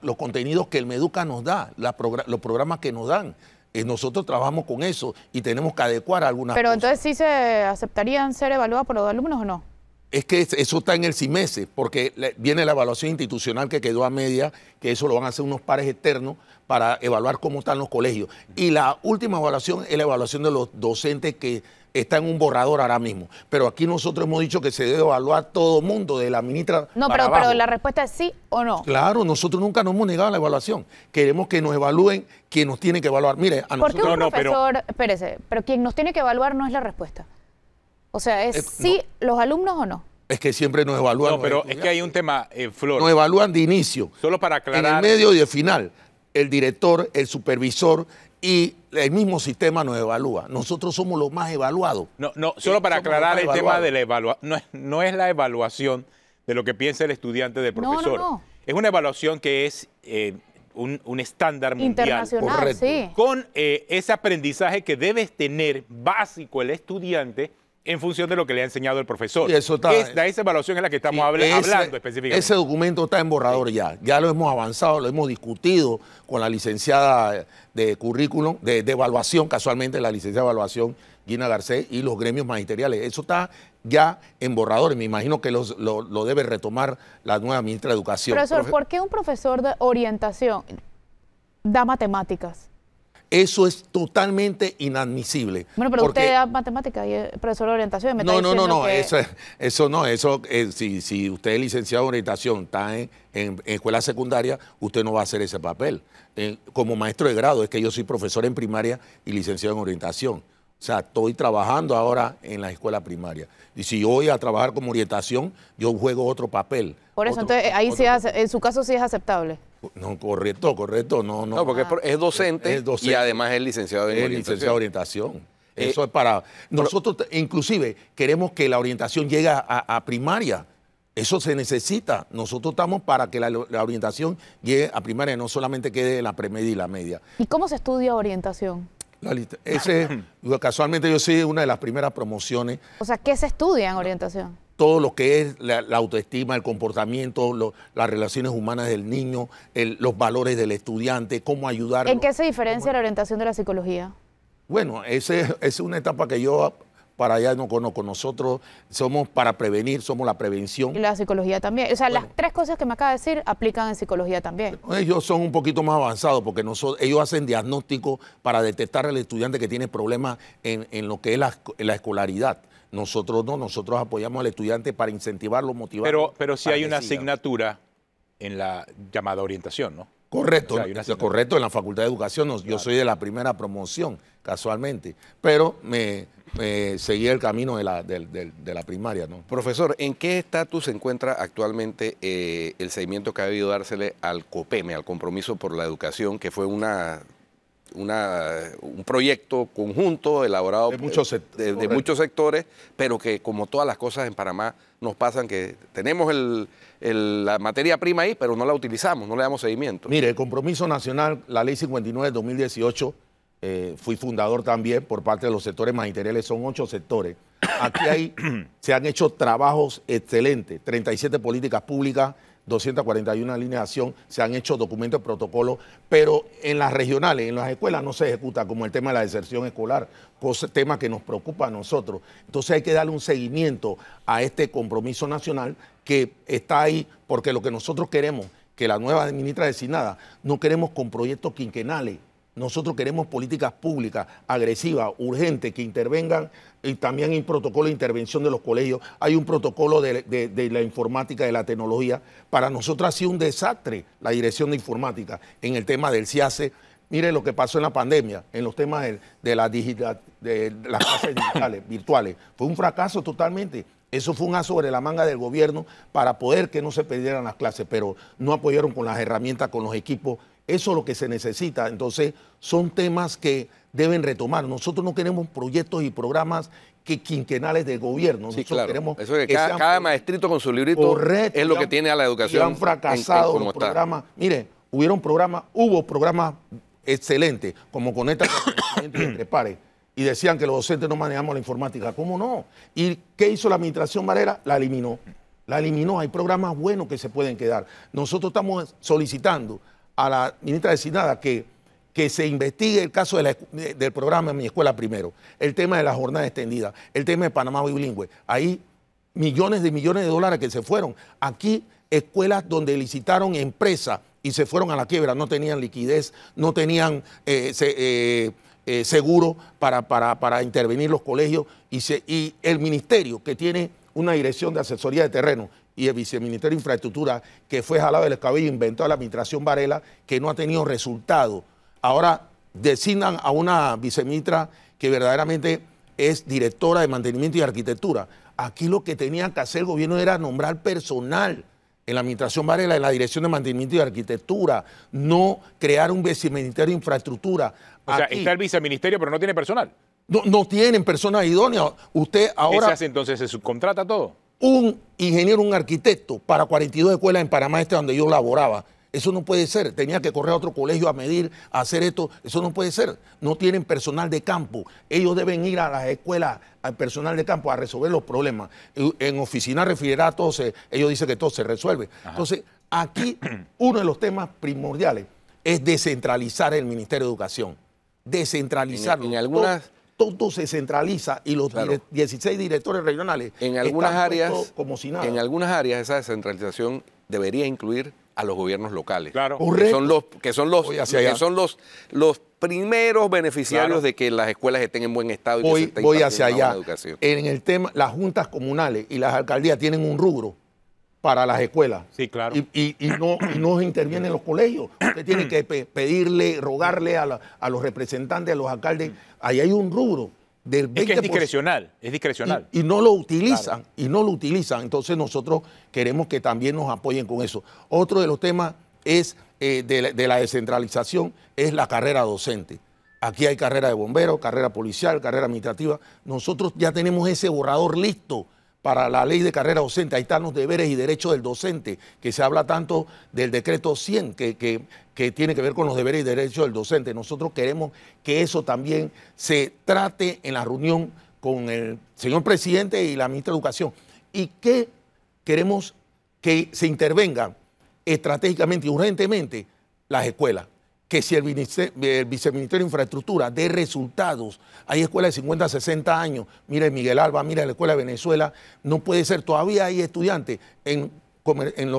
los contenidos que el Meduca nos da, los programas que nos dan. Eh, nosotros trabajamos con eso y tenemos que adecuar algunas Pero entonces sí se aceptarían ser evaluados por los alumnos o no? Es que eso está en el CIMESE, porque viene la evaluación institucional que quedó a media, que eso lo van a hacer unos pares externos para evaluar cómo están los colegios. Y la última evaluación es la evaluación de los docentes que está en un borrador ahora mismo. Pero aquí nosotros hemos dicho que se debe evaluar todo mundo, de la ministra. No, pero, pero la respuesta es sí o no. Claro, nosotros nunca nos hemos negado la evaluación. Queremos que nos evalúen quien nos tiene que evaluar. Mire, a nosotros. ¿Por no, pero... espérese, pero quien nos tiene que evaluar no es la respuesta. O sea, es, eh, sí los alumnos o no. Es que siempre nos evalúan. No, pero es que hay un tema, eh, Flor. Nos evalúan de inicio. Solo para aclarar. En el medio y de final el director, el supervisor y el mismo sistema nos evalúa. Nosotros somos los más evaluados. No, no, solo para aclarar el tema de la evaluación, no, es la evaluación de lo que piensa el estudiante del profesor. No, no, es una evaluación que es eh, un, estándar mundial. Internacional, sí. Con eh, ese aprendizaje que debes tener básico el estudiante en función de lo que le ha enseñado el profesor. Y eso esa evaluación es la que estamos hablando específicamente. Ese documento está en borrador ya. Ya lo hemos avanzado, lo hemos discutido con la licenciada de currículum, de, evaluación, casualmente la licenciada de evaluación, Gina Garcés, y los gremios magisteriales. Eso está ya en borrador. Me imagino que lo, debe retomar la nueva ministra de Educación. Profesor, ¿por qué un profesor de orientación da matemáticas? Eso es totalmente inadmisible. Bueno, pero usted es matemática y es profesor de orientación. no, no, no, no, eso, no, eso, eh, si, usted es licenciado en orientación, está en, escuela secundaria, usted no va a hacer ese papel. Eh, como maestro de grado, es que yo soy profesor en primaria y licenciado en orientación. O sea, estoy trabajando ahora en la escuela primaria. Y si yo voy a trabajar como orientación, yo juego otro papel. Por eso, entonces, ahí sí, en su caso sí es aceptable. No, correcto, correcto. No, no. no porque es ah, docente, y además es licenciado en es orientación. Licenciado de orientación. Eh, Eso es para. Nosotros, inclusive, queremos que la orientación llegue a, primaria. Eso se necesita. Nosotros estamos para que la, orientación llegue a primaria, no solamente quede la premedia y la media. ¿Y cómo se estudia orientación? Ese, casualmente, yo soy una de las primeras promociones. O sea, ¿qué se estudia en orientación? todo lo que es la, autoestima, el comportamiento, las relaciones humanas del niño, los valores del estudiante, cómo ayudar. ¿En qué se diferencia la orientación de la psicología? Bueno, esa es una etapa que yo para allá no conozco. Nosotros somos para prevenir, somos la prevención. Y la psicología también. O sea, las tres cosas que me acaba de decir aplican en psicología también. Ellos son un poquito más avanzados porque ellos hacen diagnóstico para detectar al estudiante que tiene problemas en, lo que es la escolaridad. Nosotros no, nosotros apoyamos al estudiante para incentivarlo, motivarlo. Pero, pero si hay una asignatura en la llamada orientación, ¿no? Correcto, correcto, en la Facultad de Educación, yo soy de la primera promoción, casualmente, pero me, seguí el camino de la, primaria. ¿no? Profesor, ¿en qué estatus se encuentra actualmente eh, el seguimiento que ha debido dársele al COPEME, al Compromiso por la Educación, que fue una un proyecto conjunto elaborado de muchos, sectores, pero que como todas las cosas en Panamá nos pasan que tenemos la materia prima ahí, pero no la utilizamos, no le damos seguimiento. Mire, el compromiso nacional, la ley 59 de 2018, fui fundador también por parte de los sectores magisteriales, son ocho sectores. Aquí hay, se han hecho trabajos excelentes, 37 políticas públicas, 241 líneas se han hecho documentos, protocolos, pero en las regionales, en las escuelas no se ejecuta, como el tema de la deserción escolar, tema que nos preocupa a nosotros. Entonces hay que darle un seguimiento a este compromiso nacional que está ahí, porque lo que nosotros queremos, que la nueva ministra designada, no queremos con proyectos quinquenales, nosotros queremos políticas públicas, agresivas, urgentes, que intervengan y también hay un protocolo de intervención de los colegios, hay un protocolo de, la informática, de la tecnología. Para nosotros ha sido un desastre la dirección de informática en el tema del CIACE. Mire lo que pasó en la pandemia, en los temas de, de las clases digitales, virtuales. Fue un fracaso totalmente. Eso fue un aso sobre la manga del gobierno para poder que no se perdieran las clases, pero no apoyaron con las herramientas, con los equipos eso es lo que se necesita. Entonces, son temas que deben retomar. Nosotros no queremos proyectos y programas que quinquenales de gobierno. Nosotros queremos Eso es que, cada, maestrito con su librito es lo que tiene a la educación. han fracasado los programas. Mire, hubieron programas, hubo programas excelentes, como Conecta entre pares. Y decían que los docentes no manejamos la informática. ¿Cómo no? ¿Y qué hizo la administración Varela? La eliminó. La eliminó. Hay programas buenos que se pueden quedar. Nosotros estamos solicitando a la ministra designada que, que se investigue el caso del programa en Mi Escuela Primero, el tema de la jornada extendida, el tema de Panamá bilingüe. Ahí millones de millones de dólares que se fueron. Aquí escuelas donde licitaron empresas y se fueron a la quiebra, no tenían liquidez, no tenían eh, eh, eh, seguro para, para, para, intervenir los colegios y, y el ministerio que tiene una dirección de asesoría de terreno y el viceministerio de Infraestructura, que fue jalado del cabello inventó a la administración Varela, que no ha tenido resultado. Ahora designan a una viceministra que verdaderamente es directora de mantenimiento y arquitectura. Aquí lo que tenía que hacer el gobierno era nombrar personal en la administración Varela, en la dirección de mantenimiento y arquitectura, no crear un viceministerio de infraestructura. O sea, está el viceministerio, pero no tiene personal. No, no tienen personas idóneas. Usted ahora. entonces? ¿Se subcontrata todo? un ingeniero, un arquitecto para 42 escuelas en Panamá Este donde yo laboraba. Eso no puede ser. Tenía que correr a otro colegio a medir, a hacer esto. Eso no puede ser. No tienen personal de campo. Ellos deben ir a las escuelas, al personal de campo, a resolver los problemas. En oficina refrigerada, todo ellos dicen que todo se resuelve. Entonces, aquí uno de los temas primordiales es descentralizar el Ministerio de Educación. Descentralizarlo. en algunas todo se centraliza y los 16 directores regionales en algunas áreas como si nada. En algunas áreas esa descentralización debería incluir a los gobiernos locales, claro. que son los que son los son los los primeros beneficiarios de que las escuelas estén en buen estado y voy, que se voy hacia allá. Educación. En el tema las juntas comunales y las alcaldías tienen un rubro para las escuelas. Sí, claro. Y, no, intervienen los colegios. Usted tiene mm. que pedirle, rogarle a, los representantes, a los alcaldes. Ahí hay un rubro del 20%. Es que es discrecional, es discrecional. Y, no lo utilizan, y no lo utilizan. Entonces nosotros queremos que también nos apoyen con eso. Otro de los temas es eh, de la descentralización, es la carrera docente. Aquí hay carrera de bomberos, carrera policial, carrera administrativa. Nosotros ya tenemos ese borrador listo para la ley de carrera docente. Ahí están los deberes y derechos del docente, que se habla tanto del decreto 100, que, tiene que ver con los deberes y derechos del docente. Nosotros queremos que eso también se trate en la reunión con el señor presidente y la ministra de Educación. Y que queremos que se intervengan estratégicamente y urgentemente las escuelas que si el, viceministerio de Infraestructura dé resultados, hay escuelas de 50, 60 años, mire Miguel Alba, mire la escuela de Venezuela, no puede ser, todavía hay estudiantes en, en,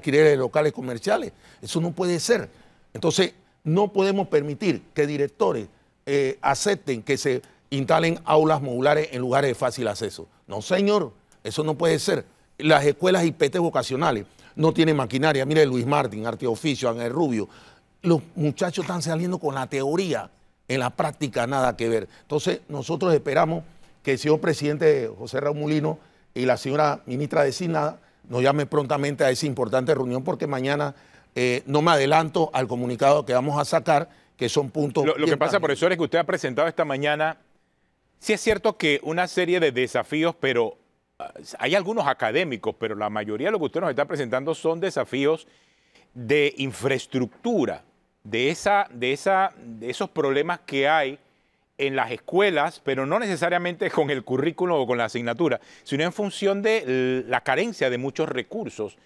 de locales comerciales, eso no puede ser. Entonces, no podemos permitir que directores eh, acepten que se instalen aulas modulares en lugares de fácil acceso. No, señor, eso no puede ser. Las escuelas IPT vocacionales no tienen maquinaria. Mire Luis Martín, Arte Oficio, Ángel Rubio, los muchachos están saliendo con la teoría, en la práctica nada que ver. Entonces, nosotros esperamos que el señor presidente José Raúl Mulino y la señora ministra designada nos llamen prontamente a esa importante reunión porque mañana eh, no me adelanto al comunicado que vamos a sacar, que son puntos... Lo, que pasa, profesor, es que usted ha presentado esta mañana, sí es cierto que una serie de desafíos, pero ah, hay algunos académicos, pero la mayoría de lo que usted nos está presentando son desafíos de infraestructura, de, esa, de, esa, de esos problemas que hay en las escuelas, pero no necesariamente con el currículo o con la asignatura, sino en función de la carencia de muchos recursos.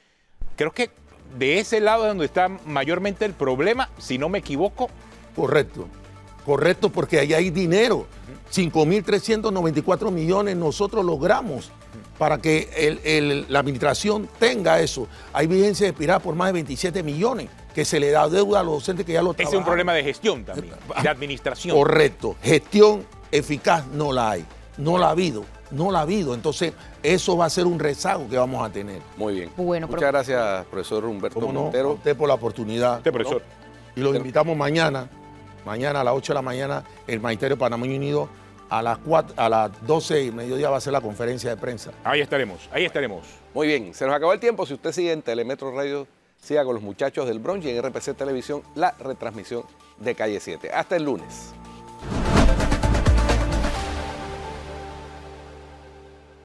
Creo que de ese lado es donde está mayormente el problema, si no me equivoco. Correcto, correcto, porque ahí hay dinero. 5.394 millones nosotros logramos para que la administración tenga eso. Hay vigencia pirata por más de 27 millones que se le da deuda a los docentes que ya lo Ese Es un problema de gestión también, eh, de administración. Correcto. Gestión eficaz no la hay, no la ha habido, no la ha habido. Entonces, eso va a ser un rezago que vamos a tener. Muy bien. Muchas gracias, profesor Humberto Montero. A usted por la oportunidad. Usted, profesor. Y los invitamos mañana, mañana a las 8 de la mañana, el Magisterio Panamá Unido. A las, a las 12 y mediodía va a ser la conferencia de prensa. Ahí estaremos, ahí estaremos. Muy bien, se nos acabó el tiempo. Si usted sigue en Telemetro Radio Siga con los muchachos del Bronx en RPC Televisión la retransmisión de Calle 7. Hasta el lunes.